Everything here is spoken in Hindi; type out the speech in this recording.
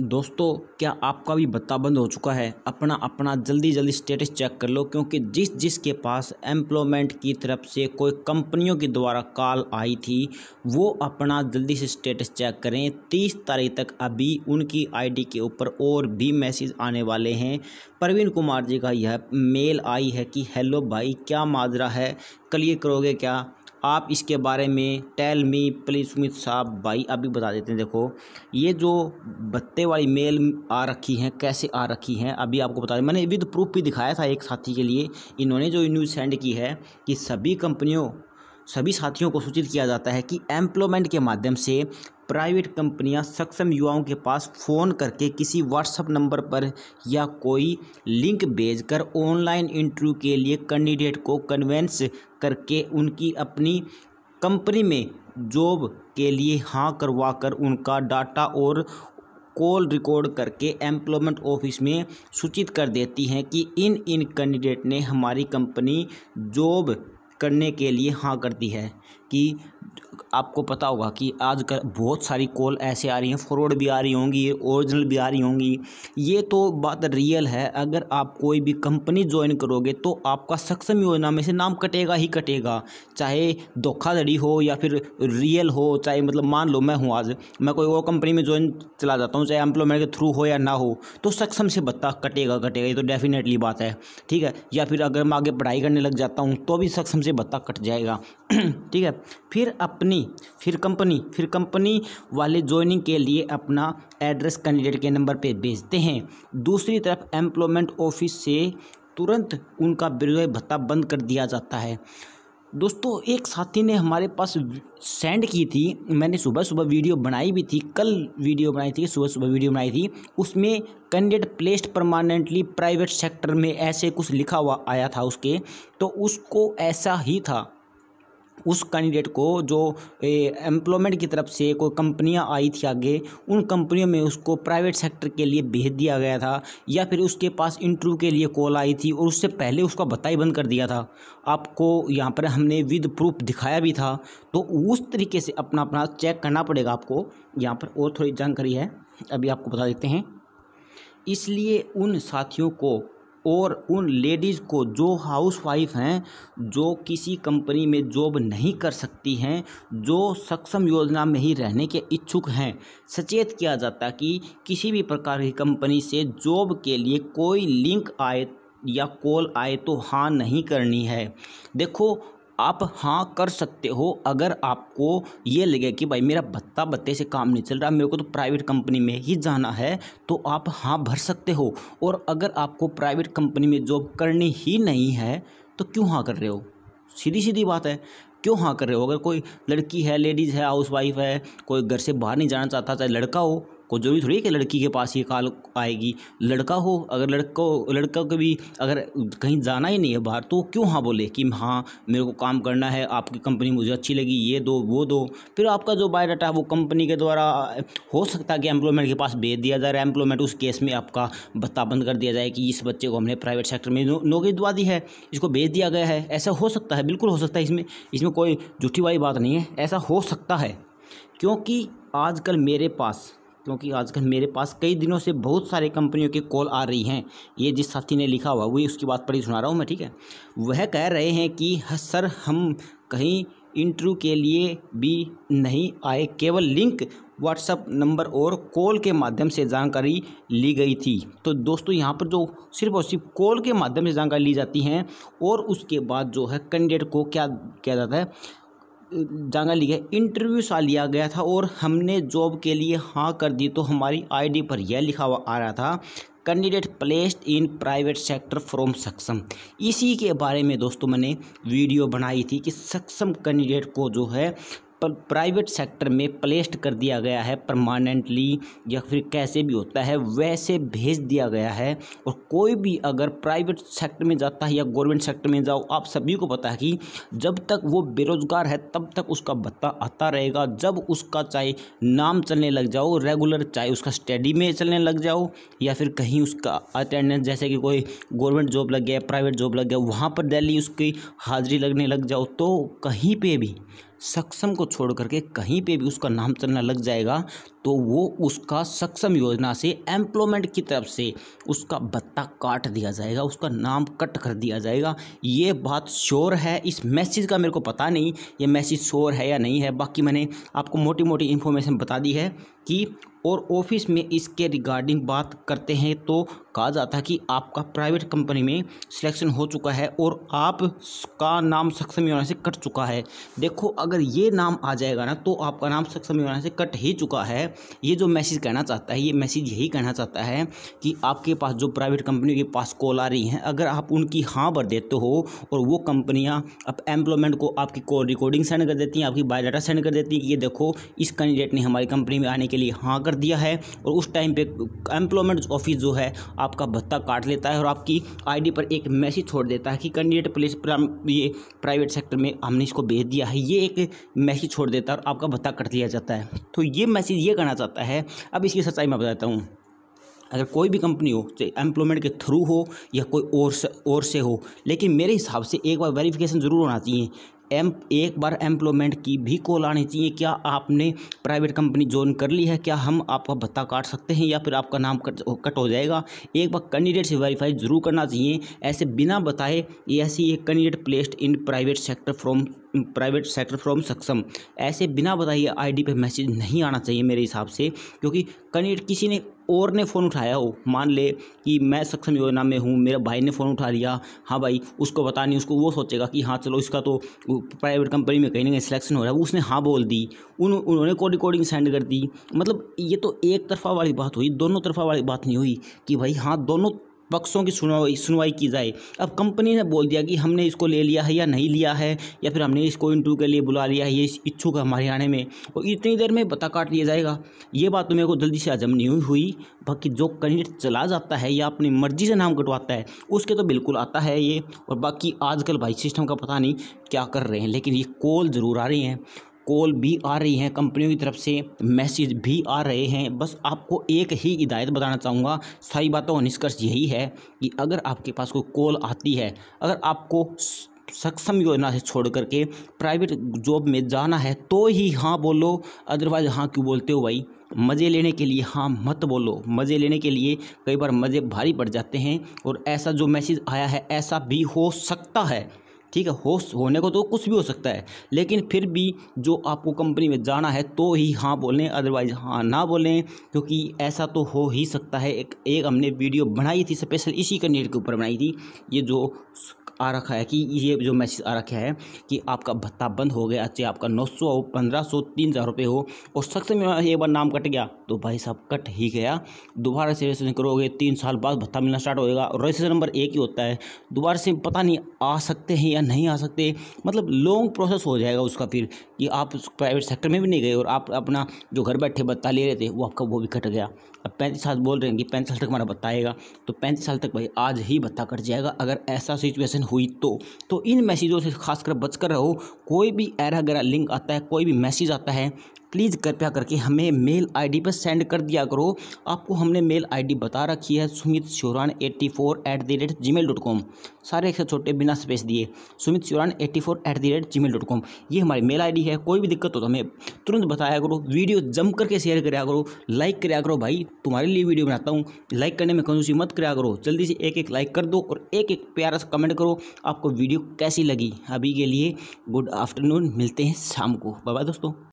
दोस्तों क्या आपका भी भत्ता बंद हो चुका है अपना अपना जल्दी जल्दी स्टेटस चेक कर लो क्योंकि जिस जिस के पास एम्प्लॉयमेंट की तरफ से कोई कंपनियों के द्वारा कॉल आई थी वो अपना जल्दी से स्टेटस चेक करें तीस तारीख तक अभी उनकी आईडी के ऊपर और भी मैसेज आने वाले हैं प्रवीण कुमार जी का यह मेल आई है कि हेलो भाई क्या माजरा है कल ये करोगे क्या आप इसके बारे में टेल मी प्लीज़ सुमित साहब भाई अभी बता देते हैं देखो ये जो भत्ते वाली मेल आ रखी हैं कैसे आ रखी हैं अभी आपको बता दें मैंने विद प्रूफ भी दिखाया था एक साथी के लिए इन्होंने जो न्यूज़ सेंड की है कि सभी कंपनियों सभी साथियों को सूचित किया जाता है कि एम्प्लॉयमेंट के माध्यम से प्राइवेट कंपनियां सक्षम युवाओं के पास फ़ोन करके किसी व्हाट्सअप नंबर पर या कोई लिंक भेजकर ऑनलाइन इंटरव्यू के लिए कैंडिडेट को कन्वेंस करके उनकी अपनी कंपनी में जॉब के लिए हाँ करवा कर उनका डाटा और कॉल रिकॉर्ड करके एम्प्लॉयमेंट ऑफिस में सूचित कर देती हैं कि इन इन कैंडिडेट ने हमारी कंपनी जॉब करने के लिए हाँ करती है कि आपको पता होगा कि आज कल बहुत सारी कॉल ऐसे आ रही हैं फ्रॉड भी आ रही होंगी ओरिजिनल भी आ रही होंगी ये तो बात रियल है अगर आप कोई भी कंपनी ज्वाइन करोगे तो आपका सक्षम योजना में से नाम कटेगा ही कटेगा चाहे धोखाधड़ी हो या फिर रियल हो चाहे मतलब मान लो मैं हूँ आज मैं कोई और कंपनी में ज्वाइन चला जाता हूँ चाहे एम्प्लॉयमेंट के थ्रू हो या ना हो तो सक्षम से बत्ता कटेगा कटेगा ये तो डेफिनेटली बात है ठीक है या फिर अगर मैं आगे पढ़ाई करने लग जाता हूँ तो भी सक्षम से बत्ता कट जाएगा ठीक है फिर अपनी फिर कंपनी फिर कंपनी वाले ज्वाइनिंग के लिए अपना एड्रेस कैंडिडेट के नंबर पे भेजते हैं दूसरी तरफ एम्प्लॉयमेंट ऑफिस से तुरंत उनका बेरोजगारी भत्ता बंद कर दिया जाता है दोस्तों एक साथी ने हमारे पास सेंड की थी मैंने सुबह सुबह वीडियो बनाई भी थी कल वीडियो बनाई थी सुबह सुबह वीडियो बनाई थी उसमें candidate placed permanently private sector में ऐसे कुछ लिखा हुआ आया था उसके तो उसको ऐसा ही था उस कैंडिडेट को जो एम्प्लॉयमेंट की तरफ से कोई कंपनियां आई थी आगे उन कंपनियों में उसको प्राइवेट सेक्टर के लिए भेज दिया गया था या फिर उसके पास इंटरव्यू के लिए कॉल आई थी और उससे पहले उसका बताई बंद कर दिया था आपको यहाँ पर हमने विद प्रूफ दिखाया भी था तो उस तरीके से अपना अपना चेक करना पड़ेगा आपको यहाँ पर और थोड़ी जानकारी है अभी आपको बता देते हैं इसलिए उन साथियों को और उन लेडीज़ को जो हाउसवाइफ हैं जो किसी कंपनी में जॉब नहीं कर सकती हैं जो सक्षम योजना में ही रहने के इच्छुक हैं सचेत किया जाता कि किसी भी प्रकार की कंपनी से जॉब के लिए कोई लिंक आए या कॉल आए तो हाँ नहीं करनी है देखो आप हाँ कर सकते हो अगर आपको ये लगे कि भाई मेरा भत्ता भत्ते से काम नहीं चल रहा मेरे को तो प्राइवेट कंपनी में ही जाना है तो आप हाँ भर सकते हो और अगर आपको प्राइवेट कंपनी में जॉब करनी ही नहीं है तो क्यों हाँ कर रहे हो सीधी सीधी बात है क्यों हाँ कर रहे हो अगर कोई लड़की है लेडीज़ है हाउस वाइफ है कोई घर से बाहर नहीं जाना चाहता चाहे लड़का हो को जरूरी थोड़ी है कि लड़की के पास ये काल आएगी लड़का हो अगर लड़को लड़का को भी अगर कहीं जाना ही नहीं है बाहर तो क्यों हाँ बोले कि हाँ मेरे को काम करना है आपकी कंपनी मुझे अच्छी लगी ये दो वो दो फिर आपका जो बायोडाटा है वो कंपनी के द्वारा हो सकता है कि एम्प्लॉयमेंट के पास भेज दिया जाए एम्प्लॉयमेंट उस केस में आपका भत्ता बंद कर दिया जाए कि इस बच्चे को हमने प्राइवेट सेक्टर में नौकरी दवा दी है इसको भेज दिया गया है ऐसा हो सकता है बिल्कुल हो सकता है इसमें इसमें कोई झूठी वाली बात नहीं है ऐसा हो सकता है क्योंकि आजकल मेरे पास क्योंकि आजकल मेरे पास कई दिनों से बहुत सारे कंपनियों की कॉल आ रही हैं ये जिस साथी ने लिखा हुआ वही उसकी बात पढ़ी सुना रहा हूँ मैं ठीक है वह कह रहे हैं कि हाँ, सर हम कहीं इंटरव्यू के लिए भी नहीं आए केवल लिंक व्हाट्सअप नंबर और कॉल के माध्यम से जानकारी ली गई थी तो दोस्तों यहाँ पर जो सिर्फ और सिर्फ कॉल के माध्यम से जानकारी ली जाती हैं और उसके बाद जो है कैंडिडेट को क्या किया जाता है जाना लिया इंटरव्यू सा लिया गया था और हमने जॉब के लिए हाँ कर दी तो हमारी आईडी पर यह लिखा हुआ आ रहा था candidate placed in private sector from Saksham इसी के बारे में दोस्तों मैंने वीडियो बनाई थी कि सक्षम कैंडिडेट को जो है प्राइवेट सेक्टर में प्लेस्ड कर दिया गया है परमानेंटली या फिर कैसे भी होता है वैसे भेज दिया गया है और कोई भी अगर प्राइवेट सेक्टर में जाता है या गवर्नमेंट सेक्टर में जाओ आप सभी को पता है कि जब तक वो बेरोजगार है तब तक उसका भत्ता आता रहेगा जब उसका चाहे नाम चलने लग जाओ रेगुलर चाहे उसका स्टडी में चलने लग जाओ या फिर कहीं उसका अटेंडेंस जैसे कि कोई गवर्नमेंट जॉब लग गया प्राइवेट जॉब लग गया वहाँ पर डेली उसकी हाजिरी लगने लग जाओ तो कहीं पर भी सक्षम को छोड़ करके कहीं पे भी उसका नाम चलना लग जाएगा तो वो उसका सक्षम योजना से एम्प्लॉयमेंट की तरफ से उसका भत्ता काट दिया जाएगा उसका नाम कट कर दिया जाएगा ये बात श्योर है इस मैसेज का मेरे को पता नहीं ये मैसेज श्योर है या नहीं है बाकी मैंने आपको मोटी मोटी इन्फॉर्मेशन बता दी है की और ऑफिस में इसके रिगार्डिंग बात करते हैं तो कहा जाता है कि आपका प्राइवेट कंपनी में सिलेक्शन हो चुका है और आप का नाम सक्षम योजना से कट चुका है देखो अगर ये नाम आ जाएगा ना तो आपका नाम सक्षम योजना से कट ही चुका है ये जो मैसेज कहना चाहता है ये मैसेज यही कहना चाहता है कि आपके पास जो प्राइवेट कंपनी के पास कॉल आ रही हैं अगर आप उनकी हाँ भर देते हो और वो कंपनियाँ अब एम्प्लॉयमेंट को आपकी कॉल रिकॉर्डिंग सेंड कर देती हैं आपकी बायोडाटा सेंड कर देती हैं कि ये देखो इस कैंडिडेट ने हमारी कंपनी में आने के लिए हाँ कर दिया है और उस टाइम पे एम्प्लॉयमेंट ऑफिस जो है आपका भत्ता काट लेता है और आपकी आईडी पर एक मैसेज छोड़ देता है कि कैंडिडेट प्लेस ये प्राइवेट सेक्टर में हमने इसको भेज दिया है ये एक मैसेज छोड़ देता है और आपका भत्ता कट दिया जाता है तो ये मैसेज ये कहना चाहता है अब इसकी सच्चाई मैं बताता हूँ अगर कोई भी कंपनी हो चाहे एम्प्लॉयमेंट के थ्रू हो या कोई और से और से हो लेकिन मेरे हिसाब से एक बार वेरिफिकेशन ज़रूर होना चाहिए एम एक बार एम्प्लॉयमेंट की भी कॉल आनी चाहिए क्या आपने प्राइवेट कंपनी ज्वाइन कर ली है क्या हम आपका भत्ता काट सकते हैं या फिर आपका नाम कट कट हो जाएगा एक बार कैंडिडेट से वेरीफाई जरूर करना चाहिए ऐसे बिना बताए ऐसी एक candidate placed in private sector from private sector from Saksham ऐसे बिना बताइए आईडी पे मैसेज नहीं आना चाहिए मेरे हिसाब से क्योंकि कैंडिडेट किसी ने और ने फ़ोन उठाया हो मान ले कि मैं सक्षम योजना में हूँ मेरे भाई ने फ़ोन उठा दिया हाँ भाई उसको पता नहीं उसको वो सोचेगा कि हाँ चलो इसका तो प्राइवेट कंपनी में कहीं ना कहीं सिलेक्शन हो रहा है उसने हाँ बोल दी उन उन्होंने कोड रिकॉर्डिंग सेंड कर दी मतलब ये तो एक तरफा वाली बात हुई दोनों तरफा वाली बात नहीं हुई कि भाई हाँ दोनों पक्षों की सुनवाई सुनवाई की जाए अब कंपनी ने बोल दिया कि हमने इसको ले लिया है या नहीं लिया है या फिर हमने इसको इंटरव्यू के लिए बुला लिया है ये इच्छुक है हमारे आने में और इतनी देर में पता काट लिया जाएगा ये बात तो मेरे को जल्दी से हजम नहीं हुई बाकी जो कैंडिडेट चला जाता है या अपनी मर्जी से नाम कटवाता है उसके तो बिल्कुल आता है ये और बाकी आजकल भाई सिस्टम का पता नहीं क्या कर रहे हैं लेकिन ये कॉल ज़रूर आ रही हैं कॉल भी आ रही हैं कंपनियों की तरफ से मैसेज भी आ रहे हैं बस आपको एक ही हिदायत बताना चाहूँगा सारी बातों का निष्कर्ष यही है कि अगर आपके पास कोई कॉल आती है अगर आपको सक्षम योजना से छोड़ करके प्राइवेट जॉब में जाना है तो ही हाँ बोलो अदरवाइज हाँ क्यों बोलते हो भाई मज़े लेने के लिए हाँ मत बोलो मज़े लेने के लिए कई बार मज़े भारी पड़ जाते हैं और ऐसा जो मैसेज आया है ऐसा भी हो सकता है ठीक है हो होने को तो कुछ भी हो सकता है लेकिन फिर भी जो आपको कंपनी में जाना है तो ही हाँ बोलें अदरवाइज़ हाँ ना बोलें क्योंकि ऐसा तो हो ही सकता है एक एक हमने वीडियो बनाई थी स्पेशल इसी कैंडिडेट के ऊपर बनाई थी ये जो आ रखा है कि ये जो मैसेज आ रखा है कि आपका भत्ता बंद हो गया चाहे आपका नौ सौ पंद्रह सौ तीन हज़ार रुपये हो और सख्त में एक बार नाम कट गया तो भाई साहब कट ही गया दोबारा से रजिस्ट्रेशन करोगे तीन साल बाद भत्ता मिलना स्टार्ट होएगा और रजिस्ट्रेशन नंबर एक ही होता है दोबारा से पता नहीं आ सकते हैं या नहीं आ सकते मतलब लॉन्ग प्रोसेस हो जाएगा उसका फिर कि आप उस प्राइवेट सेक्टर में भी नहीं गए और आप अपना जो घर बैठे बत्ता ले रहे थे वो आपका वो भी कट गया अब पैंतीस साल बोल रहे हैं कि पैंतीस साल तक हमारा बत्ता आएगा तो पैंतीस साल तक भाई आज ही बत्ता कट जाएगा अगर ऐसा सिचुएशन हुई तो तो इन मैसेजों से खासकर बचकर रहो कोई भी एरा गरा लिंक आता है कोई भी मैसेज आता है प्लीज़ कृपया करके हमें मेल आईडी पर सेंड कर दिया करो आपको हमने मेल आईडी बता रखी है Sumit Sheoran eighty four at the rate gmail dot com सारे एक छोटे बिना स्पेस दिए Sumit Sheoran eighty four at the rate gmail dot com ये हमारी मेल आईडी है कोई भी दिक्कत हो तो हमें तुरंत बताया करो वीडियो जम करके शेयर कराया करो लाइक कराया करो भाई तुम्हारे लिए वीडियो बनाता हूँ लाइक करने में कंजूसी मत कराया करो जल्दी से एक एक लाइक कर दो और एक एक प्यारा सा कमेंट करो आपको वीडियो कैसी लगी अभी के लिए गुड आफ्टरनून मिलते हैं शाम को बाय बाय दोस्तों